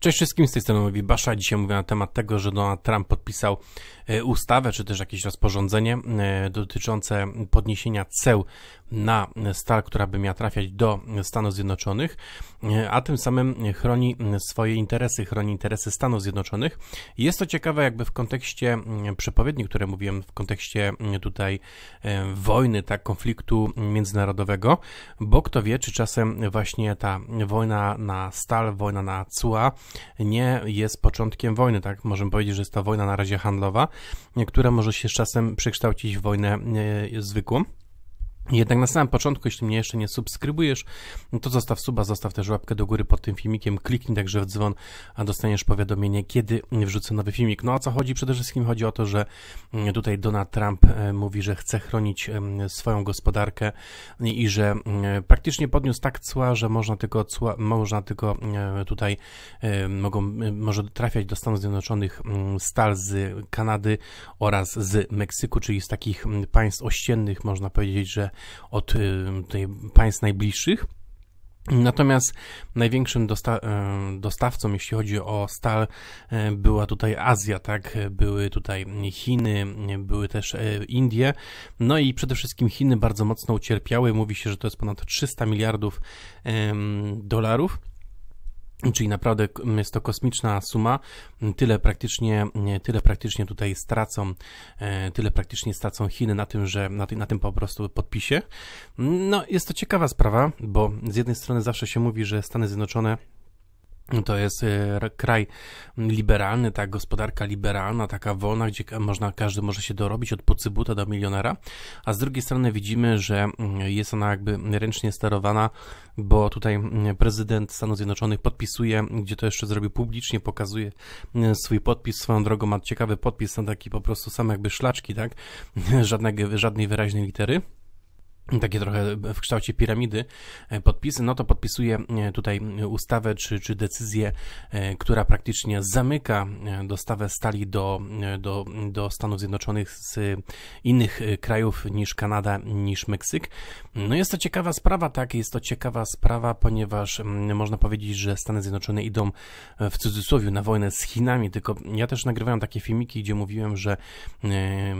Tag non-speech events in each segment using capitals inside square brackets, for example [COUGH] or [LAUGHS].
Cześć wszystkim, z tej strony mówi Basza. Dzisiaj mówię na temat tego, że Donald Trump podpisał e, ustawę, czy też jakieś rozporządzenie e, dotyczące podniesienia ceł na stal, która by miała trafiać do Stanów Zjednoczonych, e, a tym samym chroni swoje interesy, chroni interesy Stanów Zjednoczonych. Jest to ciekawe jakby w kontekście przepowiedni, które mówiłem, w kontekście tutaj wojny, tak, konfliktu międzynarodowego, bo kto wie, czy czasem właśnie ta wojna na stal, wojna na cła, nie jest początkiem wojny, tak? Możemy powiedzieć, że jest to wojna na razie handlowa, która może się z czasem przekształcić w wojnę e, zwykłą. Jednak na samym początku, jeśli mnie jeszcze nie subskrybujesz, no to zostaw suba, zostaw też łapkę do góry pod tym filmikiem, kliknij także w dzwon, a dostaniesz powiadomienie, kiedy wrzucę nowy filmik. No o co chodzi? Przede wszystkim chodzi o to, że mm, tutaj Donald Trump e, mówi, że chce chronić swoją gospodarkę i że mm, praktycznie podniósł tak cła, że można tylko, cła, można tylko e, tutaj e, mogą, może trafiać do Stanów Zjednoczonych mm, stal z Kanady oraz z Meksyku, czyli z takich państw ościennych, można powiedzieć, że od y, państw najbliższych. Natomiast największym dosta y, dostawcą, jeśli chodzi o stal, y, była tutaj Azja, tak? Były tutaj Chiny, były też Indie. No i przede wszystkim Chiny bardzo mocno ucierpiały. Mówi się, że to jest ponad 300 miliardów dolarów. Czyli naprawdę jest to kosmiczna suma, tyle praktycznie, tyle praktycznie tutaj stracą, e, tyle praktycznie stracą Chiny na tym, że na, tym na tym po prostu podpisie. No, jest to ciekawa sprawa, bo z jednej strony zawsze się mówi, że Stany Zjednoczone to jest e, kraj liberalny, ta gospodarka liberalna, taka wolna, gdzie można, każdy może się dorobić od pocybuta do milionera, a z drugiej strony widzimy, że mm, jest ona jakby ręcznie sterowana, bo tutaj mm, prezydent Stanów Zjednoczonych podpisuje, gdzie to jeszcze zrobił publicznie, pokazuje mm, swój podpis, swoją drogą ma ciekawy podpis, są taki po prostu same jakby szlaczki, tak, [LAUGHS] żadnej żadnej wyraźnej litery takie trochę w kształcie piramidy e, podpisy, no to podpisuje tutaj ustawę czy, czy decyzję, e, która praktycznie zamyka e, dostawę stali do, do, do Stanów Zjednoczonych z innych krajów niż Kanada, niż Meksyk. No jest to ciekawa sprawa, tak, jest to ciekawa sprawa, ponieważ można powiedzieć, że Stany Zjednoczone idą w cudzysłowie na wojnę z Chinami, tylko ja też nagrywałem takie filmiki, gdzie mówiłem, że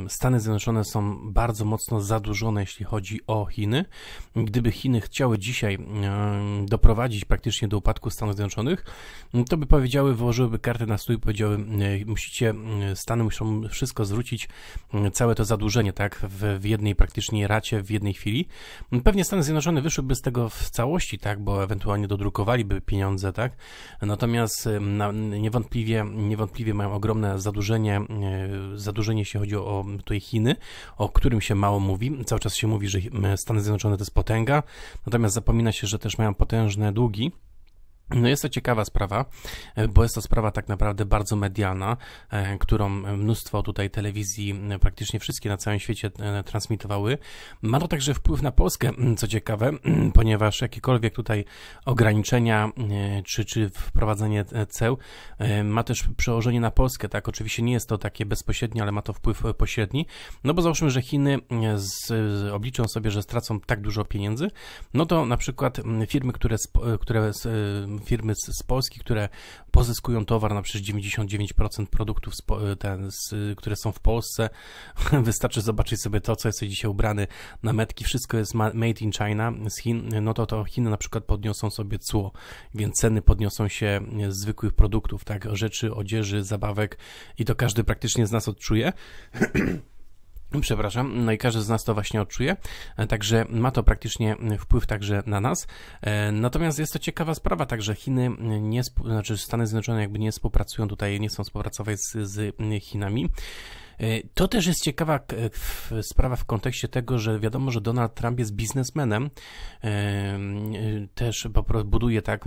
Stany Zjednoczone są bardzo mocno zadłużone, jeśli chodzi o Chiny. Gdyby Chiny chciały dzisiaj e, doprowadzić praktycznie do upadku Stanów Zjednoczonych, to by powiedziały, wyłożyłyby kartę na stół i powiedziały, e, musicie, e, Stany muszą wszystko zwrócić, całe to zadłużenie, tak, w, w jednej praktycznie racie, w jednej chwili. Pewnie Stany Zjednoczone wyszłyby z tego w całości, tak, bo ewentualnie dodrukowaliby pieniądze, tak, natomiast na, niewątpliwie, niewątpliwie mają ogromne zadłużenie, zadłużenie jeśli chodzi o tutaj Chiny, o którym się mało mówi, cały czas się mówi, że Stany Zjednoczone to jest potęga, natomiast zapomina się, że też mają potężne długi no jest to ciekawa sprawa, e, bo jest to sprawa tak naprawdę bardzo medialna, e, którą mnóstwo tutaj telewizji, praktycznie wszystkie na całym świecie e, transmitowały. Ma to także wpływ na Polskę, co ciekawe, ponieważ jakiekolwiek tutaj ograniczenia czy, czy wprowadzenie ceł ma też przełożenie na Polskę, tak? Oczywiście nie jest to takie bezpośrednie, ale ma to wpływ pośredni, no bo załóżmy, że Chiny z, obliczą sobie, że stracą tak dużo pieniędzy, no to na przykład firmy, które, które firmy z, z Polski, które pozyskują towar na przecież 99% produktów, e, ten, które są w Polsce. [LAUGHS] Wystarczy zobaczyć sobie to, co jest dzisiaj ubrany na metki. Wszystko jest made in China z Chin. No to, to Chiny na przykład podniosą sobie cło, więc ceny podniosą się z zwykłych produktów, tak? Rzeczy, odzieży, zabawek i to każdy praktycznie z nas odczuje. [CLEARS THROAT] No, przepraszam, no i każdy z nas to właśnie odczuje, e, także ma to praktycznie e, wpływ także na nas. E, natomiast jest to ciekawa sprawa, także Chiny, nie, znaczy Stany Zjednoczone jakby nie współpracują tutaj, nie chcą współpracować z, z Chinami. E, to też jest ciekawa e, sprawa w kontekście tego, że wiadomo, że Donald Trump jest biznesmenem, e, też po prostu buduje tak,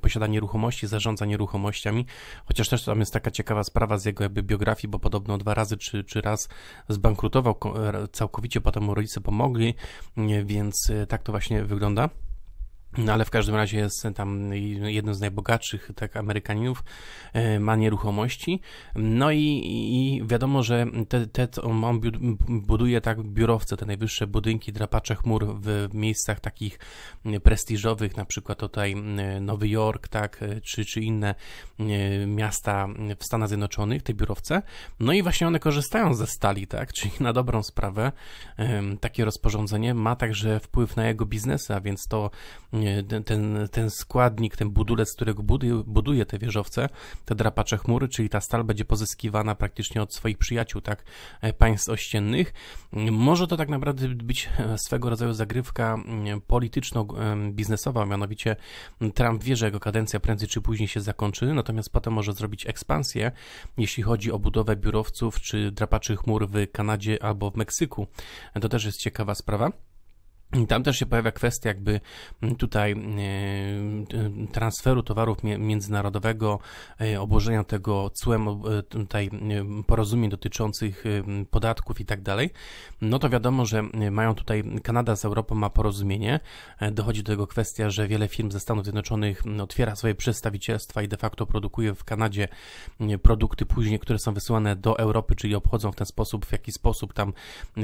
posiada nieruchomości, zarządza nieruchomościami, chociaż też tam jest taka ciekawa sprawa z jego jakby biografii, bo podobno dwa razy czy, czy raz zbankrutował całkowicie, potem mu rodzice pomogli, więc tak to właśnie wygląda. No ale w każdym razie jest tam jednym z najbogatszych tak Amerykaninów, e, ma nieruchomości. No i, i wiadomo, że te, on buduje tak biurowce, te najwyższe budynki, drapacze chmur w miejscach takich prestiżowych, na przykład tutaj Nowy Jork, tak, e, czy, czy inne e, miasta w Stanach Zjednoczonych, te biurowce. No i właśnie one korzystają ze stali, tak, czyli na dobrą sprawę takie rozporządzenie ma także wpływ na jego biznesy, a więc to ten, ten składnik, ten budulec, z którego buduje, buduje te wieżowce, te drapacze chmury, czyli ta stal będzie pozyskiwana praktycznie od swoich przyjaciół, tak, e, państw ościennych. Może to tak naprawdę być e, swego rodzaju zagrywka mm, polityczno-biznesowa, mianowicie Trump wie, że jego kadencja prędzej czy później się zakończy, natomiast potem może zrobić ekspansję, jeśli chodzi o budowę biurowców czy drapaczy chmur w Kanadzie albo w Meksyku. To też jest ciekawa sprawa. Tam też się pojawia kwestia jakby mm, tutaj e, transferu towarów międzynarodowego, e, obłożenia tego cłem e, tutaj porozumień dotyczących podatków i tak dalej. No to wiadomo, że mają tutaj Kanada z Europą ma porozumienie. Dochodzi do tego kwestia, że wiele firm ze Stanów Zjednoczonych otwiera swoje przedstawicielstwa i de facto produkuje w Kanadzie produkty później, które są wysyłane do Europy, czyli obchodzą w ten sposób, w jaki sposób tam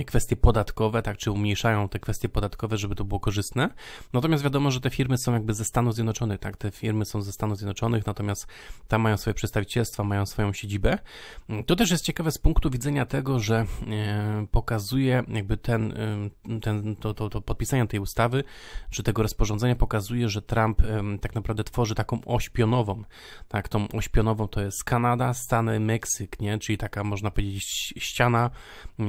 kwestie podatkowe, tak czy umniejszają te kwestie podatkowe podatkowe, żeby to było korzystne. Natomiast wiadomo, że te firmy są jakby ze Stanów Zjednoczonych, tak? Te firmy są ze Stanów Zjednoczonych, natomiast tam mają swoje przedstawicielstwa, mają swoją siedzibę. To też jest ciekawe z punktu widzenia tego, że e, pokazuje jakby ten, e, ten to, to, to podpisanie tej ustawy, czy tego rozporządzenia pokazuje, że Trump e, tak naprawdę tworzy taką ośpionową, tak? Tą ośpionową to jest Kanada, Stany, Meksyk, nie? Czyli taka można powiedzieć ściana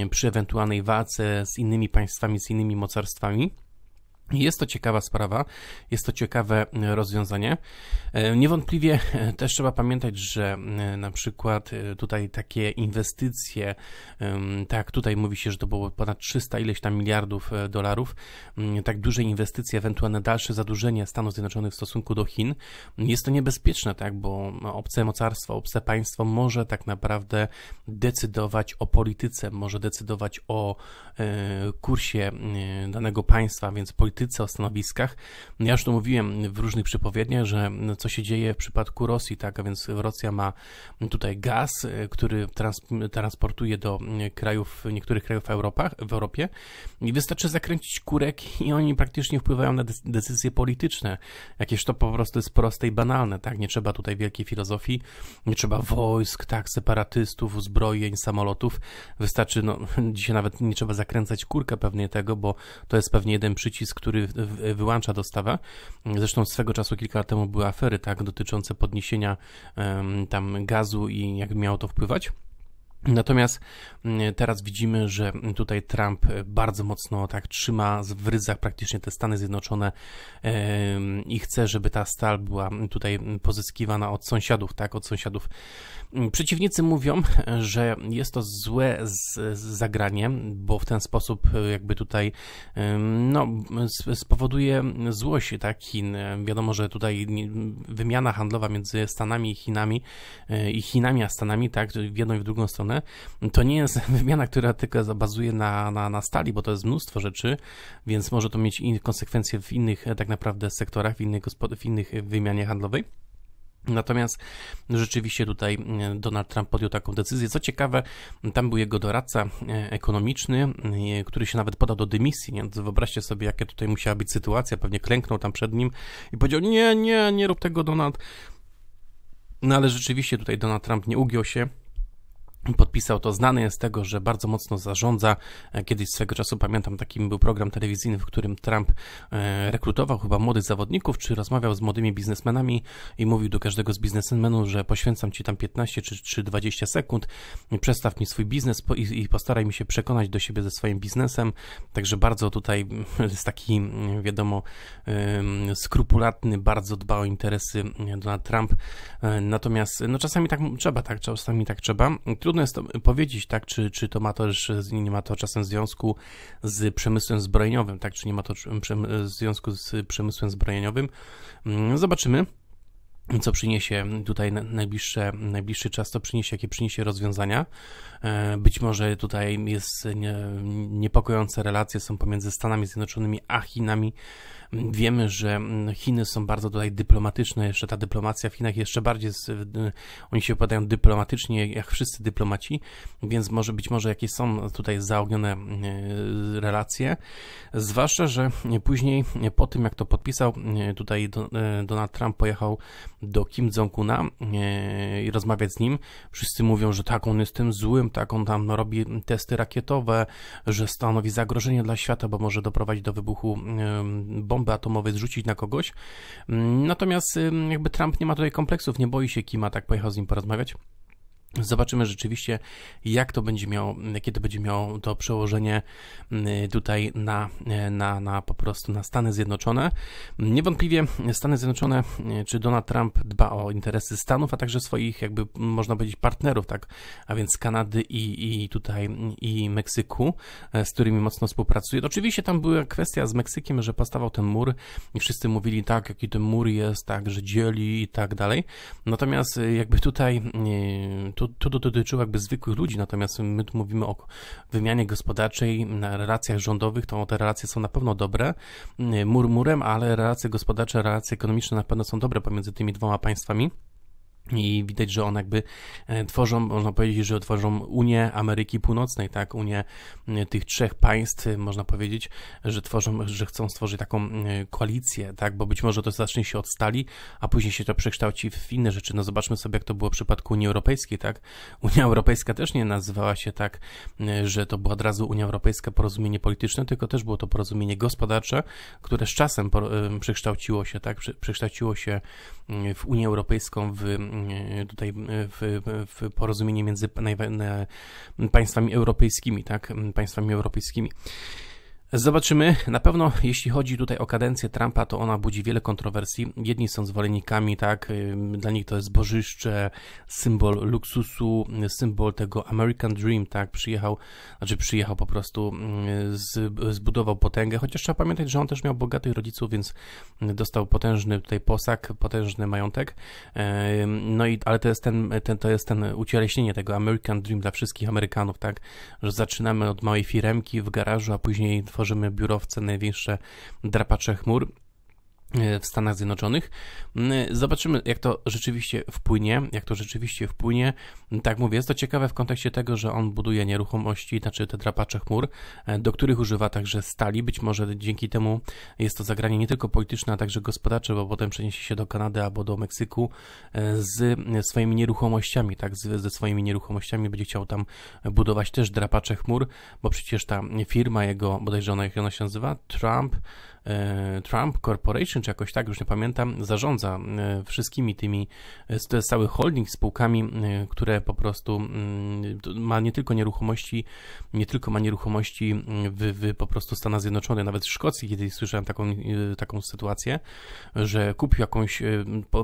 przy ewentualnej walce z innymi państwami, z innymi mocarstwami. money Jest to ciekawa sprawa, jest to ciekawe e, rozwiązanie. E, niewątpliwie e, też trzeba pamiętać, że na przykład tutaj takie inwestycje, tak tutaj mówi się, że to było ponad 300 ileś tam miliardów dolarów, tak duże inwestycje, ewentualne dalsze zadłużenie Stanów Zjednoczonych w stosunku do Chin, jest to niebezpieczne, tak, bo obce mocarstwo, obce państwo może tak naprawdę decydować o polityce, może decydować o kursie danego państwa, więc polityka polityce, o stanowiskach. Ja już to mówiłem w różnych przepowiedniach, że co się dzieje w przypadku Rosji, tak, a więc Rosja ma tutaj gaz, który trans transportuje do krajów, niektórych krajów Europach, w Europie i wystarczy zakręcić kurek i oni praktycznie wpływają na decyzje polityczne. Jakieś to po prostu jest proste i banalne, tak, nie trzeba tutaj wielkiej filozofii, nie trzeba wojsk, tak, separatystów, uzbrojeń, samolotów, wystarczy, no, [LAUGHS] dzisiaj nawet nie trzeba zakręcać kurka pewnie tego, bo to jest pewnie jeden przycisk, który który wyłącza dostawę. Zresztą swego czasu kilka lat temu były afery tak dotyczące podniesienia tam gazu i jak miało to wpływać. Natomiast mm, teraz widzimy, że tutaj Trump e, bardzo mocno tak trzyma w ryzach praktycznie te Stany Zjednoczone i chce, żeby ta stal była tutaj pozyskiwana od sąsiadów, tak, od sąsiadów. Mm, przeciwnicy mówią, [LAUGHS] że jest to złe zagranie, bo w ten sposób e, jakby tutaj no, spowoduje złość tak, Chin. Wiadomo, że tutaj wymiana handlowa między Stanami i Chinami e, i Chinami a Stanami, tak, w jedną i w drugą stronę to nie jest [LAUGHS] wymiana, która tylko bazuje na, na, na stali, bo to jest mnóstwo rzeczy, więc może to mieć konsekwencje w innych e, tak naprawdę sektorach, w innych, w innych e, wymianie handlowej. Natomiast rzeczywiście tutaj e, Donald Trump podjął taką decyzję. Co ciekawe, tam był jego doradca ekonomiczny, który się nawet podał do dymisji. Nie? Wyobraźcie sobie, jaka tutaj musiała być sytuacja. Pewnie klęknął tam przed nim i powiedział: Nie, nie, nie rób tego, Donald. No ale rzeczywiście tutaj Donald Trump nie ugiął się podpisał, to znany jest z tego, że bardzo mocno zarządza. E, kiedyś swego czasu pamiętam, taki był program telewizyjny, w którym Trump e, rekrutował chyba młodych zawodników, czy rozmawiał z młodymi biznesmenami i mówił do każdego z biznesmenów, że poświęcam ci tam 15 czy, czy 20 sekund, przestaw mi swój biznes i, postaraj mi się przekonać do siebie ze swoim biznesem. Także bardzo tutaj mm, jest taki, mm, wiadomo, skrupulatny, bardzo dba o interesy mm, Donald Trump. E, natomiast no czasami tak trzeba, tak, czasami tak trzeba trudno jest powiedzieć, tak, czy, czy to ma to, nie ma to czasem związku z przemysłem zbrojeniowym, tak, czy nie ma to związku z przemysłem zbrojeniowym. Mm, zobaczymy co przyniesie tutaj najbliższe, najbliższy czas, to przyniesie, jakie przyniesie rozwiązania. E, być może tutaj jest niepokojące relacje są pomiędzy Stanami Zjednoczonymi a Chinami. Wiemy, że mm, Chiny są bardzo tutaj dyplomatyczne, jeszcze ta dyplomacja w Chinach jeszcze bardziej, y, oni się opadają dyplomatycznie, jak wszyscy dyplomaci, więc może być może jakieś są tutaj zaognione y, relacje, zwłaszcza, że później po tym, jak to podpisał, y, tutaj Donald Trump pojechał do Kim Jong-una e, i rozmawiać z nim. Wszyscy mówią, że tak, on jest tym złym, tak, on tam robi testy rakietowe, że stanowi zagrożenie dla świata, bo może doprowadzić do wybuchu bomby atomowej, zrzucić na kogoś. Natomiast jakby Trump nie ma tutaj kompleksów, nie boi się Kima, tak pojechał z nim porozmawiać. Zobaczymy rzeczywiście, jak to będzie miało, jakie to będzie miało to przełożenie y, tutaj na, y, na, na po prostu na Stany Zjednoczone. Niewątpliwie Stany Zjednoczone y, czy Donald Trump dba o interesy Stanów, a także swoich, jakby można powiedzieć, partnerów, tak, a więc Kanady i, i tutaj i Meksyku, z którymi mocno współpracuje. Oczywiście tam była kwestia z Meksykiem, że powstawał ten mur i wszyscy mówili tak, jaki ten mur jest, tak, że dzieli i tak dalej. Natomiast jakby tutaj to, to dotyczyło jakby zwykłych ludzi, natomiast my tu mówimy o wymianie gospodarczej, relacjach rządowych, to te relacje są na pewno dobre, mm, murmurem, ale relacje gospodarcze, relacje ekonomiczne na pewno są dobre pomiędzy tymi dwoma państwami. I widać, że one jakby e, tworzą, można powiedzieć, że tworzą Unię Ameryki Północnej, tak? Unię e, tych trzech państw, e, można powiedzieć, że tworzą, że chcą stworzyć taką koalicję, tak? Bo być może to zacznie się od stali, a później się to przekształci w inne rzeczy. No zobaczmy sobie, jak to było w przypadku Unii Europejskiej, tak? Unia Europejska też nie nazywała się tak, że to była od razu Unia Europejska porozumienie polityczne, tylko też było to porozumienie gospodarcze, które z czasem przekształciło się, tak? Przekształciło się w Unię Europejską w E, tutaj e, w, w porozumienie między e, państwami europejskimi, tak, państwami europejskimi. Zobaczymy. Na pewno jeśli chodzi tutaj o kadencję Trumpa, to ona budzi wiele kontrowersji. Jedni są zwolennikami, tak, dla nich to jest bożyszcze, symbol luksusu, symbol tego American Dream, tak, przyjechał, znaczy przyjechał po prostu, z, zbudował potęgę, chociaż trzeba pamiętać, że on też miał bogatych rodziców, więc dostał potężny tutaj posag, potężny majątek. No i, ale to jest ten, ten to jest ten ucieleśnienie tego American Dream dla wszystkich Amerykanów, tak, że zaczynamy od małej firemki w garażu, a później tworzymy biurowce, największe drapacze chmur E, w Stanach Zjednoczonych. Mm, zobaczymy, jak to rzeczywiście wpłynie, jak to rzeczywiście wpłynie. Tak mówię, jest to ciekawe w kontekście tego, że on buduje nieruchomości, znaczy te drapacze chmur, e, do których używa także stali. Być może dzięki temu jest to zagranie nie tylko polityczne, a także gospodarcze, bo potem przeniesie się do Kanady albo do Meksyku e, z swoimi nieruchomościami, tak, ze swoimi nieruchomościami będzie chciał tam budować też drapacze chmur, bo przecież ta firma jego, bodajże ona, jak ona się nazywa, Trump, E, Trump Corporation, czy jakoś tak, już nie pamiętam, zarządza e, wszystkimi tymi, e, to jest cały holding spółkami, które po prostu mm, ma nie tylko nieruchomości, nie tylko ma nieruchomości mm, w, w po prostu Stanach Zjednoczonych, nawet w Szkocji, kiedy słyszałem taką, taką sytuację, że kupił jakąś,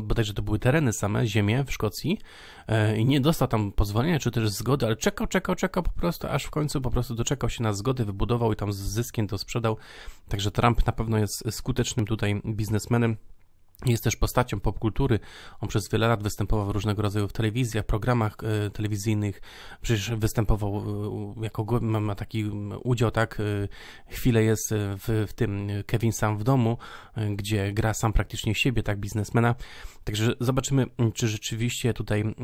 bodajże to były tereny same, ziemię w Szkocji i nie dostał tam pozwolenia, czy też zgody, ale czekał, czekał, czekał po prostu, aż w końcu po prostu doczekał się na zgody, wybudował i tam z zyskiem to sprzedał, także Trump na pewno pewno jest skutecznym tutaj biznesmenem. Jest też postacią popkultury. On przez wiele lat występował w różnego rodzaju w telewizjach, programach e, telewizyjnych. Przecież występował e, jako ma taki udział, tak? E, chwilę jest w, w tym Kevin sam w domu, gdzie gra sam praktycznie siebie, tak, biznesmena. Także zobaczymy, czy rzeczywiście tutaj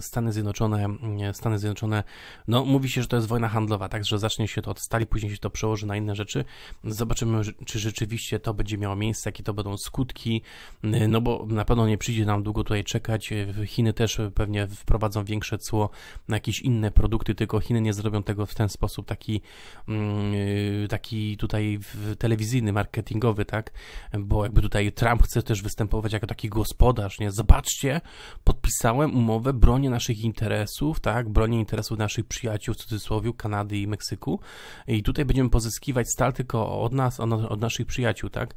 Stany Zjednoczone, Stany Zjednoczone, no mówi się, że to jest wojna handlowa, tak, że zacznie się to od stali, później się to przełoży na inne rzeczy. Zobaczymy, czy rzeczywiście to będzie miało miejsce, jakie to będą skutki Y, no bo na pewno nie przyjdzie nam długo tutaj czekać. Y, Chiny też pewnie wprowadzą większe cło na jakieś inne produkty, tylko Chiny nie zrobią tego w ten sposób taki, mm, y, taki tutaj telewizyjny, marketingowy, tak? Bo jakby tutaj Trump chce też występować jako taki gospodarz, nie? Zobaczcie, podpisałem umowę, bronię naszych interesów, tak? Bronię interesów naszych przyjaciół, w cudzysłowie, Kanady i Meksyku i tutaj będziemy pozyskiwać stal tylko od nas, od, naszych przyjaciół, tak?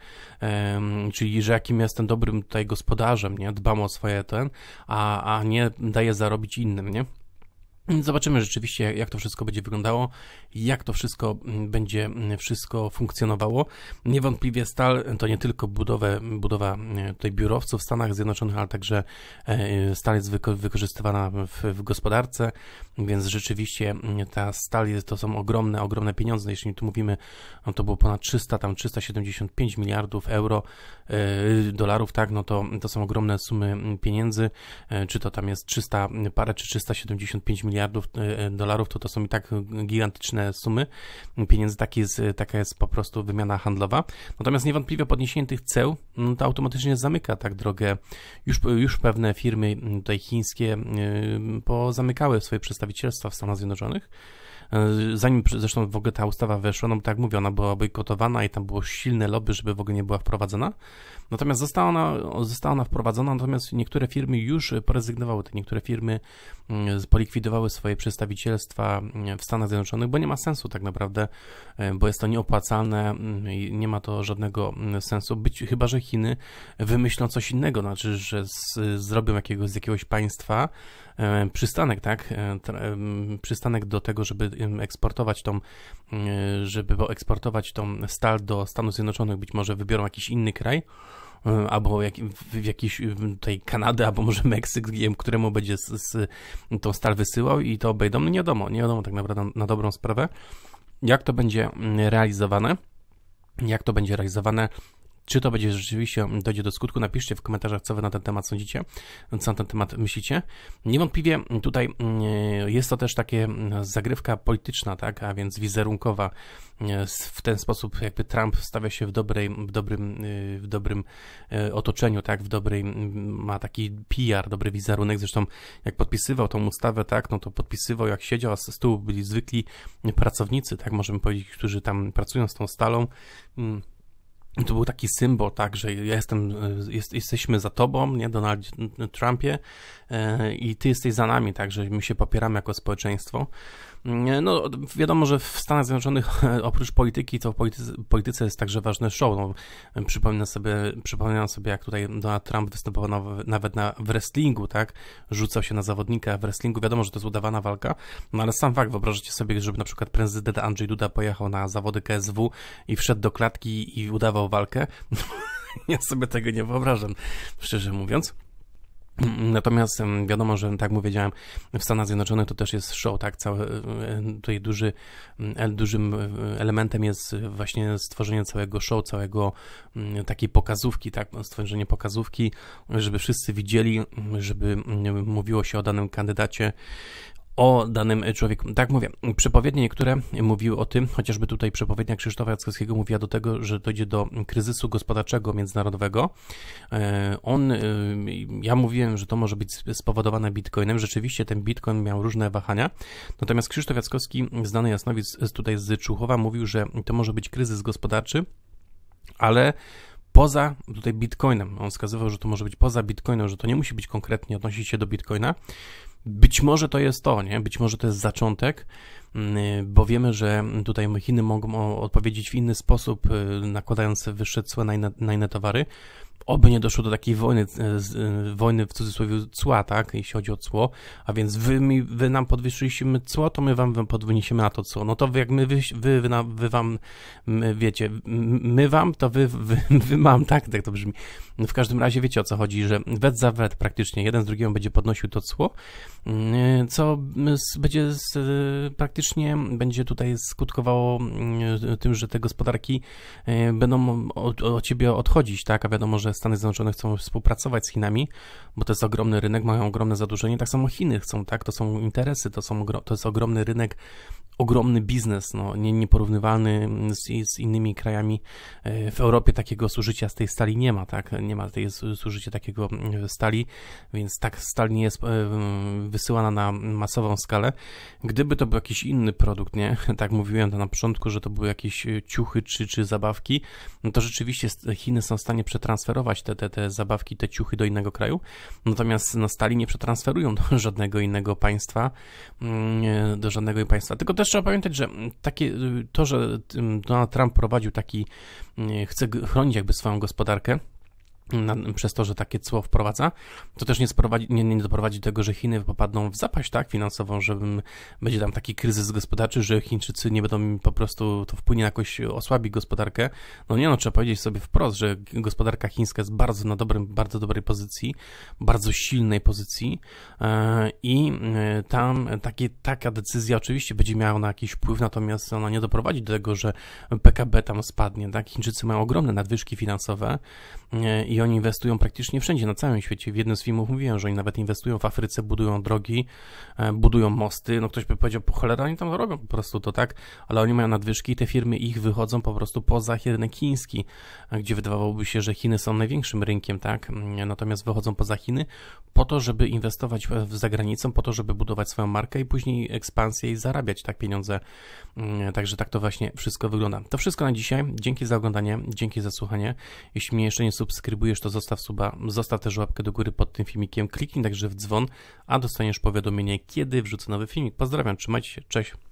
czyli że jakim jest jestem dobrym tutaj gospodarzem, nie? Dbam o swoje ten, a, a nie daję zarobić innym, nie? Zobaczymy rzeczywiście, jak to wszystko będzie wyglądało, jak to wszystko mm, będzie mm, wszystko funkcjonowało. Niewątpliwie stal to nie tylko budowę, budowa mm, tutaj biurowców w Stanach Zjednoczonych, ale także e, stal jest wykorzystywana w, w, gospodarce, więc rzeczywiście ta stal jest, to są ogromne, ogromne pieniądze. Jeśli tu mówimy, no to było ponad 300, tam 375 miliardów euro, e, dolarów, tak, no to, to są ogromne sumy pieniędzy, e, czy to tam jest 300 parę, czy 375 miliardów miliardów e, dolarów, to to są i tak gigantyczne sumy pieniędzy, taki jest, taka jest po prostu wymiana handlowa. Natomiast niewątpliwie podniesienie tych ceł no, to automatycznie zamyka tak drogę. Już, już pewne firmy tutaj chińskie e, pozamykały swoje przedstawicielstwa w Stanach Zjednoczonych, E, zanim zresztą w ogóle ta ustawa weszła, no bo tak mówię, ona była bojkotowana i tam było silne lobby, żeby w ogóle nie była wprowadzona. Natomiast została ona, została ona wprowadzona, natomiast niektóre firmy już porezygnowały, te niektóre firmy mm, polikwidowały swoje przedstawicielstwa mm, w Stanach Zjednoczonych, bo nie ma sensu tak naprawdę, e, bo jest to nieopłacalne mm, i nie ma to żadnego sensu, być, chyba że Chiny wymyślą coś innego, znaczy, że z, zrobią jakiegoś, z jakiegoś państwa e, przystanek, tak, przystanek do tego, żeby eksportować tą, e, żeby eksportować tą stal do Stanów Zjednoczonych, być może wybiorą jakiś inny kraj, e, albo jak, w jakiś tej Kanady, albo może Meksyk, któremu będzie z, z tą stal wysyłał i to obejdą. No nie wiadomo, nie wiadomo tak naprawdę na, na dobrą sprawę, jak to będzie mm, realizowane. Jak to będzie realizowane, czy to będzie rzeczywiście, dojdzie do skutku? Napiszcie w komentarzach, co wy na ten temat sądzicie, co na ten temat myślicie. Niewątpliwie tutaj mm, jest to też takie mm, zagrywka polityczna, tak, a więc wizerunkowa. Mm, w ten sposób jakby Trump stawia się w, dobrej, w, dobrym, y, w dobrym y, otoczeniu, tak, w dobrej, ma taki PR, dobry wizerunek. Zresztą jak podpisywał tą ustawę, tak, no to podpisywał jak siedział, a z tyłu byli zwykli pracownicy, tak, możemy powiedzieć, którzy tam pracują z tą stalą to był taki symbol, tak, że ja jestem, e, jest, jesteśmy za tobą, nie, Donald Trumpie, e, i ty jesteś za nami, tak, że my się popieramy jako społeczeństwo. Mm, e, no, wiadomo, że w Stanach Zjednoczonych [LAUGHS] oprócz polityki, to w polityce, polityce jest także ważne show. No, przypominam, sobie, przypominam sobie, jak tutaj Donald Trump występował nawet na, w wrestlingu, tak? Rzucał się na zawodnika w wrestlingu. Wiadomo, że to jest udawana walka, no ale sam fakt, wyobraźcie sobie, żeby na przykład prezydent Andrzej Duda pojechał na zawody KSW i wszedł do klatki i udawał zaproponował walkę. [LAUGHS] ja sobie tego nie wyobrażam, szczerze mówiąc. Natomiast wiadomo, że tak jak w Stanach Zjednoczonych to też jest show, tak? Cały, tutaj duży, dużym elementem jest właśnie stworzenie całego show, całego takiej pokazówki, tak? Stworzenie pokazówki, żeby wszyscy widzieli, żeby mówiło się o danym kandydacie, o danym człowieku. Tak mówię, przepowiednie niektóre mówiły o tym, chociażby tutaj przepowiednia Krzysztofa Jackowskiego mówiła do tego, że dojdzie do kryzysu gospodarczego międzynarodowego. E, on, e, ja mówiłem, że to może być spowodowane bitcoinem. Rzeczywiście ten bitcoin miał różne wahania. Natomiast Krzysztof Jackowski, znany jasnowic tutaj z Czuchowa, mówił, że to może być kryzys gospodarczy, ale poza tutaj bitcoinem. On wskazywał, że to może być poza bitcoinem, że to nie musi być konkretnie odnosić się do bitcoina. Być może to jest to, nie? Być może to jest zaczątek Mm, y, bo wiemy, że tutaj Chiny mogą odpowiedzieć w inny sposób, y, nakładając wyższe cła na inne, na inne towary. Oby nie doszło do takiej wojny, y, wojny w cudzysłowie cła, tak, jeśli chodzi o cło, a więc wy, mi, wy nam podwyższyliśmy cło, to my wam, podwyższymy na to cło. No to wy, jak my, wy, wy, wy, wy wam, wiecie, my wam, to wy, wy, [LAUGHS] wy mam, tak, tak to brzmi. No w każdym razie wiecie o co chodzi, że wet za wet praktycznie, jeden z drugim będzie podnosił to cło, co będzie z, praktycznie faktycznie będzie tutaj skutkowało mm, tym, że te gospodarki e, będą od, od ciebie odchodzić, tak? A wiadomo, że Stany Zjednoczone chcą współpracować z Chinami, bo to jest ogromny rynek, mają ogromne zadłużenie, tak samo Chiny chcą, tak? To są interesy, to, są, to jest ogromny rynek, ogromny biznes, no, nie, nieporównywalny z, z innymi krajami e, w Europie takiego zużycia z tej stali nie ma, tak? Nie ma tej zużycia takiego e, stali, więc tak stal nie jest wysyłana na masową skalę. Gdyby to był jakiś inny produkt, nie? [LAUGHS] Tak mówiłem to na początku, że to były jakieś e, ciuchy czy, czy zabawki, no to rzeczywiście Chiny są w stanie przetransferować te, te, te zabawki, te ciuchy do innego kraju, natomiast na stali nie przetransferują [LAUGHS] do żadnego innego państwa, mm, e, do żadnego państwa. Tylko też trzeba pamiętać, że mm, takie, e, to, że mm, Donald Trump prowadził taki, chce chronić jakby swoją gospodarkę, na, przez to, że takie cło wprowadza, to też nie, nie, nie doprowadzi do tego, że Chiny popadną w zapaść tak, finansową, że będzie tam taki kryzys gospodarczy, że Chińczycy nie będą po prostu, to wpłynie jakoś, osłabi gospodarkę. No nie no, trzeba powiedzieć sobie wprost, że gospodarka chińska jest bardzo na dobrym, bardzo dobrej pozycji, bardzo silnej pozycji e, i e, tam takie, taka decyzja oczywiście będzie miała na jakiś wpływ, natomiast ona nie doprowadzi do tego, że PKB tam spadnie, tak. Chińczycy mają ogromne nadwyżki finansowe e, i oni inwestują praktycznie wszędzie, na całym świecie. W jednym z filmów mówiłem, że oni nawet inwestują w Afryce, budują drogi, e, budują mosty. No ktoś by powiedział, po cholera oni tam robią po prostu to, tak? Ale oni mają nadwyżki i te firmy ich wychodzą po prostu poza rynek chiński, e, gdzie wydawałoby się, że Chiny są największym rynkiem, tak? Mm, natomiast wychodzą poza Chiny po to, żeby inwestować za granicą, po to, żeby budować swoją markę i później ekspansję i zarabiać, tak? Pieniądze. Mm, także tak to właśnie wszystko wygląda. To wszystko na dzisiaj. Dzięki za oglądanie, dzięki za słuchanie. Jeśli mnie jeszcze nie subskrybujesz, subskrybujesz, to zostaw suba, zostaw też łapkę do góry pod tym filmikiem, kliknij także w dzwon, a dostaniesz powiadomienie, kiedy wrzucę nowy filmik. Pozdrawiam, trzymajcie się, cześć!